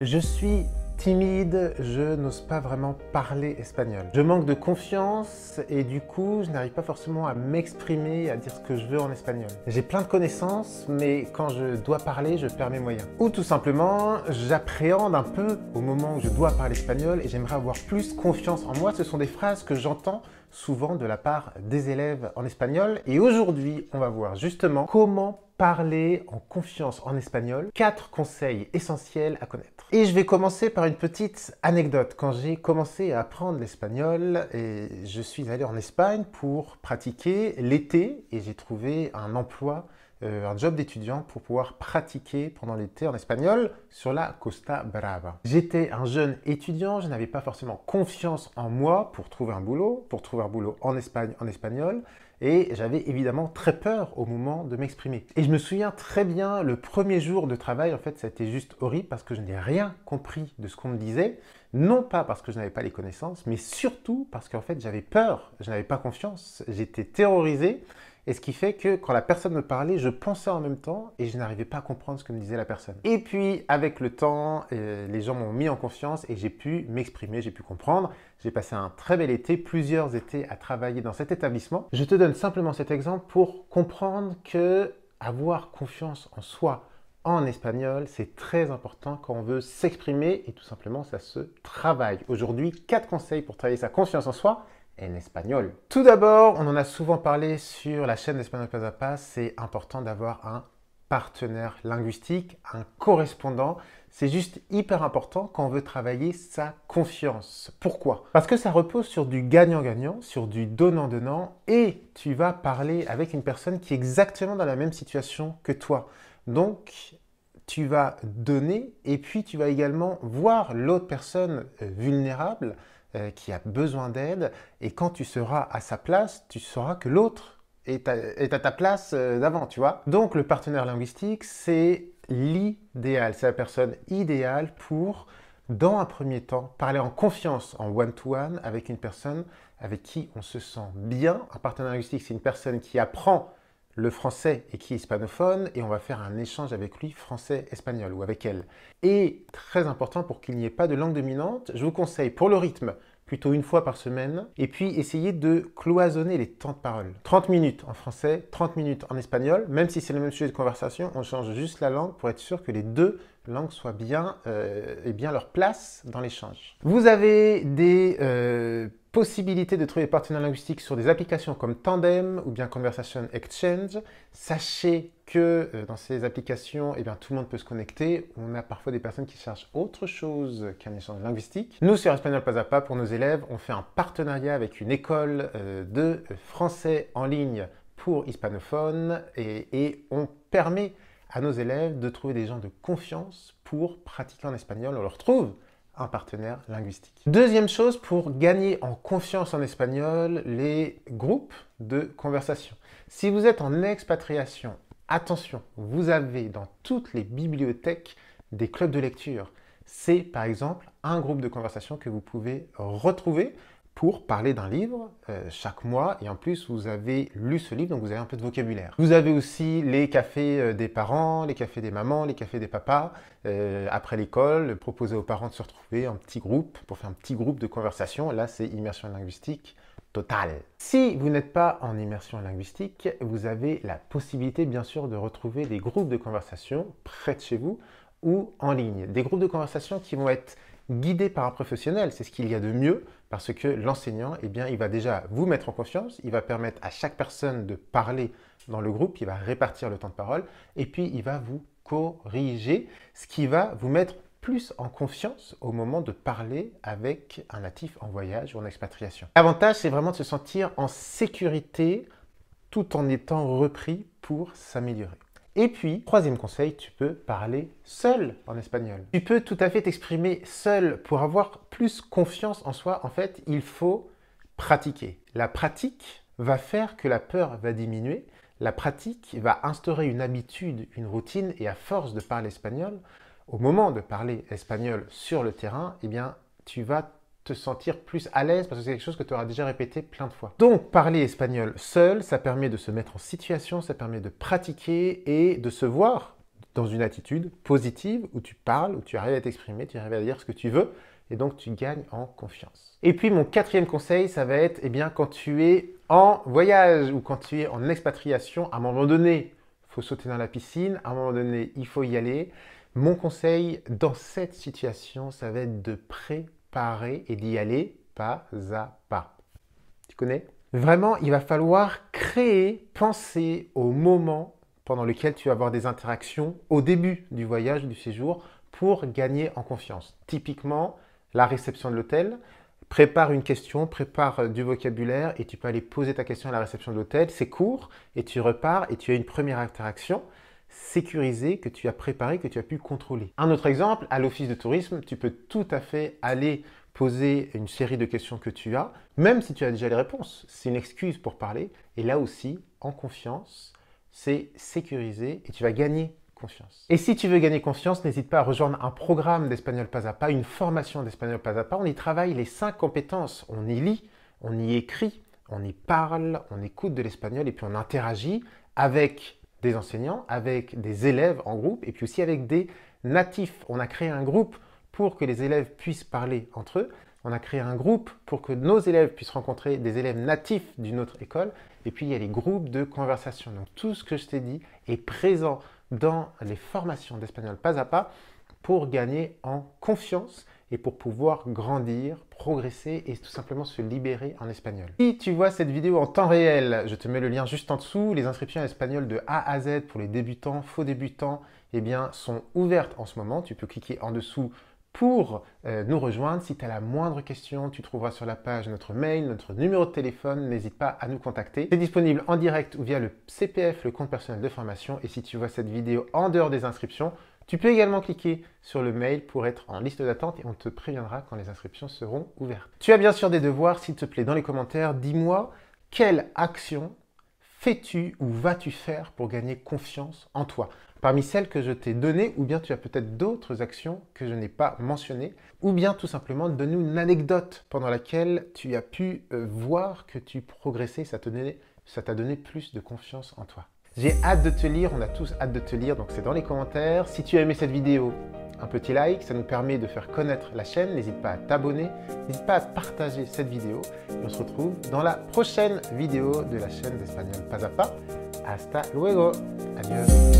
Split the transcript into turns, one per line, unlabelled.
Je suis timide, je n'ose pas vraiment parler espagnol. Je manque de confiance et du coup, je n'arrive pas forcément à m'exprimer, à dire ce que je veux en espagnol. J'ai plein de connaissances, mais quand je dois parler, je perds mes moyens. Ou tout simplement, j'appréhende un peu au moment où je dois parler espagnol et j'aimerais avoir plus confiance en moi. Ce sont des phrases que j'entends souvent de la part des élèves en espagnol. Et aujourd'hui, on va voir justement comment parler en confiance en espagnol, quatre conseils essentiels à connaître. Et je vais commencer par une petite anecdote. Quand j'ai commencé à apprendre l'espagnol, je suis allé en Espagne pour pratiquer l'été et j'ai trouvé un emploi, euh, un job d'étudiant pour pouvoir pratiquer pendant l'été en espagnol sur la Costa Brava. J'étais un jeune étudiant, je n'avais pas forcément confiance en moi pour trouver un boulot, pour trouver un boulot en Espagne en espagnol et j'avais évidemment très peur au moment de m'exprimer. Et je me souviens très bien, le premier jour de travail, en fait, ça a été juste horrible parce que je n'ai rien compris de ce qu'on me disait, non pas parce que je n'avais pas les connaissances, mais surtout parce qu'en fait, j'avais peur, je n'avais pas confiance, j'étais terrorisé et ce qui fait que quand la personne me parlait, je pensais en même temps et je n'arrivais pas à comprendre ce que me disait la personne. Et puis, avec le temps, euh, les gens m'ont mis en confiance et j'ai pu m'exprimer, j'ai pu comprendre. J'ai passé un très bel été, plusieurs étés à travailler dans cet établissement. Je te donne simplement cet exemple pour comprendre que avoir confiance en soi, en espagnol, c'est très important quand on veut s'exprimer et tout simplement ça se travaille. Aujourd'hui, quatre conseils pour travailler sa confiance en soi en espagnol. Tout d'abord, on en a souvent parlé sur la chaîne d'Espagnol Pas à Pas, c'est important d'avoir un partenaire linguistique, un correspondant. C'est juste hyper important quand on veut travailler sa confiance. Pourquoi Parce que ça repose sur du gagnant-gagnant, sur du donnant-donnant, et tu vas parler avec une personne qui est exactement dans la même situation que toi. Donc, tu vas donner, et puis tu vas également voir l'autre personne euh, vulnérable euh, qui a besoin d'aide. Et quand tu seras à sa place, tu sauras que l'autre est, à, ta place euh, d'avant, tu vois. Donc le partenaire linguistique, c'est l'idéal, c'est la personne idéale pour, dans un premier temps, parler en confiance, en one to -one, avec une personne avec qui on se sent bien. Un partenaire linguistique, c'est une personne qui apprend le français et qui est hispanophone, et on va faire un échange avec lui français-espagnol ou avec elle. Et très important pour qu'il n'y ait pas de langue dominante, je vous conseille pour le rythme plutôt une fois par semaine, et puis essayer de cloisonner les temps de parole. 30 minutes en français, 30 minutes en espagnol, même si c'est le même sujet de conversation, on change juste la langue pour être sûr que les deux langues soient bien, euh, et bien leur place dans l'échange. Vous avez des euh, possibilité de trouver des partenaires linguistiques sur des applications comme Tandem ou bien Conversation Exchange. Sachez que euh, dans ces applications, eh bien, tout le monde peut se connecter. On a parfois des personnes qui cherchent autre chose qu'un échange linguistique. Nous, sur Espagnol Pas à Pas, pour nos élèves, on fait un partenariat avec une école euh, de français en ligne pour hispanophones et, et on permet à nos élèves de trouver des gens de confiance pour pratiquer en espagnol. On leur trouve partenaire linguistique. Deuxième chose, pour gagner en confiance en espagnol, les groupes de conversation. Si vous êtes en expatriation, attention, vous avez dans toutes les bibliothèques des clubs de lecture. C'est par exemple un groupe de conversation que vous pouvez retrouver pour parler d'un livre euh, chaque mois et en plus vous avez lu ce livre donc vous avez un peu de vocabulaire. Vous avez aussi les cafés euh, des parents, les cafés des mamans, les cafés des papas euh, après l'école, proposer aux parents de se retrouver en petit groupe pour faire un petit groupe de conversation. Là c'est immersion linguistique totale. Si vous n'êtes pas en immersion linguistique, vous avez la possibilité bien sûr de retrouver des groupes de conversation près de chez vous ou en ligne. Des groupes de conversation qui vont être guidé par un professionnel, c'est ce qu'il y a de mieux parce que l'enseignant, eh bien, il va déjà vous mettre en confiance, il va permettre à chaque personne de parler dans le groupe, il va répartir le temps de parole et puis il va vous corriger, ce qui va vous mettre plus en confiance au moment de parler avec un natif en voyage ou en expatriation. L'avantage, c'est vraiment de se sentir en sécurité tout en étant repris pour s'améliorer. Et puis, troisième conseil, tu peux parler seul en espagnol. Tu peux tout à fait t'exprimer seul pour avoir plus confiance en soi. En fait, il faut pratiquer. La pratique va faire que la peur va diminuer. La pratique va instaurer une habitude, une routine, et à force de parler espagnol, au moment de parler espagnol sur le terrain, eh bien, tu vas sentir plus à l'aise parce que c'est quelque chose que tu auras déjà répété plein de fois. Donc parler espagnol seul, ça permet de se mettre en situation, ça permet de pratiquer et de se voir dans une attitude positive où tu parles, où tu arrives à t'exprimer, tu arrives à dire ce que tu veux et donc tu gagnes en confiance. Et puis mon quatrième conseil, ça va être et eh bien quand tu es en voyage ou quand tu es en expatriation, à un moment donné, faut sauter dans la piscine, à un moment donné, il faut y aller. Mon conseil dans cette situation, ça va être de préparer parer et d'y aller pas à pas. Tu connais Vraiment, il va falloir créer, penser au moment pendant lequel tu vas avoir des interactions au début du voyage, du séjour, pour gagner en confiance. Typiquement, la réception de l'hôtel, prépare une question, prépare du vocabulaire et tu peux aller poser ta question à la réception de l'hôtel. C'est court et tu repars et tu as une première interaction sécurisé que tu as préparé, que tu as pu contrôler. Un autre exemple, à l'office de tourisme, tu peux tout à fait aller poser une série de questions que tu as, même si tu as déjà les réponses. C'est une excuse pour parler. Et là aussi, en confiance, c'est sécurisé et tu vas gagner confiance. Et si tu veux gagner confiance, n'hésite pas à rejoindre un programme d'espagnol pas à pas, une formation d'espagnol pas à pas. On y travaille les cinq compétences. On y lit, on y écrit, on y parle, on écoute de l'espagnol et puis on interagit avec des enseignants, avec des élèves en groupe et puis aussi avec des natifs. On a créé un groupe pour que les élèves puissent parler entre eux. On a créé un groupe pour que nos élèves puissent rencontrer des élèves natifs d'une autre école. Et puis, il y a les groupes de conversation. Donc, tout ce que je t'ai dit est présent dans les formations d'espagnol pas à pas pour gagner en confiance et pour pouvoir grandir, progresser et tout simplement se libérer en espagnol. Si tu vois cette vidéo en temps réel, je te mets le lien juste en dessous. Les inscriptions en espagnol de A à Z pour les débutants, faux débutants, eh bien, sont ouvertes en ce moment. Tu peux cliquer en dessous pour euh, nous rejoindre. Si tu as la moindre question, tu trouveras sur la page notre mail, notre numéro de téléphone. N'hésite pas à nous contacter. C'est disponible en direct ou via le CPF, le compte personnel de formation. Et si tu vois cette vidéo en dehors des inscriptions, tu peux également cliquer sur le mail pour être en liste d'attente et on te préviendra quand les inscriptions seront ouvertes. Tu as bien sûr des devoirs, s'il te plaît, dans les commentaires, dis-moi quelle action fais-tu ou vas-tu faire pour gagner confiance en toi Parmi celles que je t'ai données, ou bien tu as peut-être d'autres actions que je n'ai pas mentionnées, ou bien tout simplement donne-nous une anecdote pendant laquelle tu as pu euh, voir que tu progressais, ça t'a donné plus de confiance en toi. J'ai hâte de te lire, on a tous hâte de te lire, donc c'est dans les commentaires. Si tu as aimé cette vidéo, un petit like, ça nous permet de faire connaître la chaîne. N'hésite pas à t'abonner, n'hésite pas à partager cette vidéo. Et on se retrouve dans la prochaine vidéo de la chaîne d'Espagnol Pas à Pas. Hasta luego. Adieu.